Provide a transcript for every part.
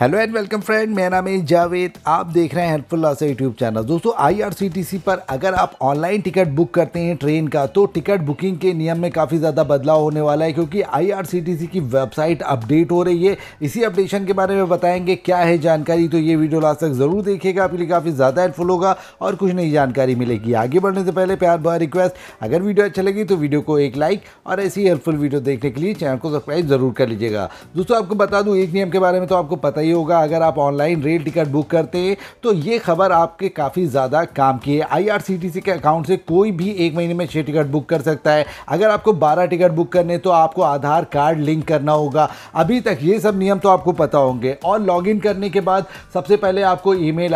hello and welcome friend मेरा नाम है जावेद आप देख रहे हैं हेल्पफुल लासा यूट्यूब चैनल दोस्तों आईआरसीटीसी पर अगर आप ऑनलाइन टिकट बुक करते हैं ट्रेन का तो टिकट बुकिंग के नियम में काफ़ी ज़्यादा बदलाव होने वाला है क्योंकि आईआरसीटीसी की वेबसाइट अपडेट हो रही है इसी अपडेशन के बारे में बताएंगे क्या है जानकारी तो ये वीडियो लास्ट तक ज़रूर देखिएगा आपके लिए काफ़ी ज़्यादा हेल्पफुल होगा और कुछ नई जानकारी मिलेगी आगे बढ़ने से पहले प्यार बार रिक्वेस्ट अगर वीडियो अच्छी लगी तो वीडियो को एक लाइक और ऐसी हेल्पफुल वीडियो देखने के लिए चैनल को सब्सक्राइब जरूर कर लीजिएगा दोस्तों आपको बता दूँ एक नियम के बारे में तो आपको पता रही होगा अगर आप ऑनलाइन रेल टिकट बुक करते तो ये खबर आपके काफ़ी ज़्यादा काम की है आईआरसीटीसी के अकाउंट से कोई भी एक महीने में छः टिकट बुक कर सकता है अगर आपको बारह टिकट बुक करने तो आपको आधार कार्ड लिंक करना होगा अभी तक ये सब नियम तो आपको पता होंगे और लॉग करने के बाद सबसे पहले आपको ई मेल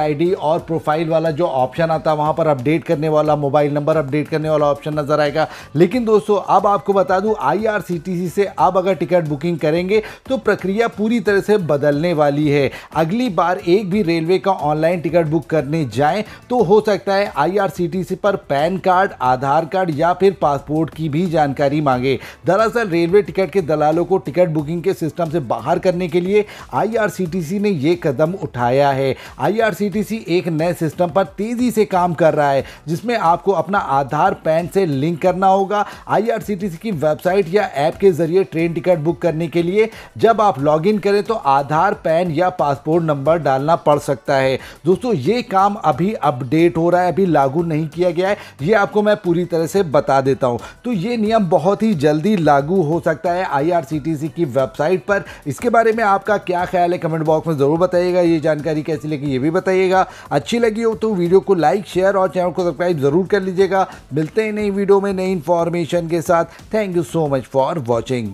और प्रोफाइल वाला जो ऑप्शन आता है वहाँ पर अपडेट करने वाला मोबाइल नंबर अपडेट करने वाला ऑप्शन नज़र आएगा लेकिन दोस्तों अब आपको बता दूँ आई से अब अगर टिकट बुकिंग करेंगे तो प्रक्रिया पूरी तरह से बदलने वाली वाली है अगली बार एक भी रेलवे का ऑनलाइन टिकट बुक करने जाएं तो हो सकता है आईआरसीटीसी पर पैन कार्ड आधार कार्ड या फिर पासपोर्ट की भी जानकारी मांगे दरअसल रेलवे टिकट के दलालों को टिकट बुकिंग के सिस्टम से बाहर करने के लिए आईआरसीटीसी ने ये कदम उठाया है आईआरसीटीसी एक नए सिस्टम पर तेज़ी से काम कर रहा है जिसमें आपको अपना आधार पैन से लिंक करना होगा आईआरसीटीसी की वेबसाइट या ऐप के जरिए ट्रेन टिकट बुक करने के लिए जब आप इन करें तो आधार पैन पैन या पासपोर्ट नंबर डालना पड़ सकता है दोस्तों ये काम अभी अपडेट हो रहा है अभी लागू नहीं किया गया है ये आपको मैं पूरी तरह से बता देता हूँ तो ये नियम बहुत ही जल्दी लागू हो सकता है आई की वेबसाइट पर इसके बारे में आपका क्या ख्याल है कमेंट बॉक्स में ज़रूर बताइएगा ये जानकारी कैसी लगी ये भी बताइएगा अच्छी लगी हो तो वीडियो को लाइक शेयर और चैनल को सब्सक्राइब ज़रूर कर लीजिएगा मिलते हैं नई वीडियो में नई इन्फॉर्मेशन के साथ thank you so much for watching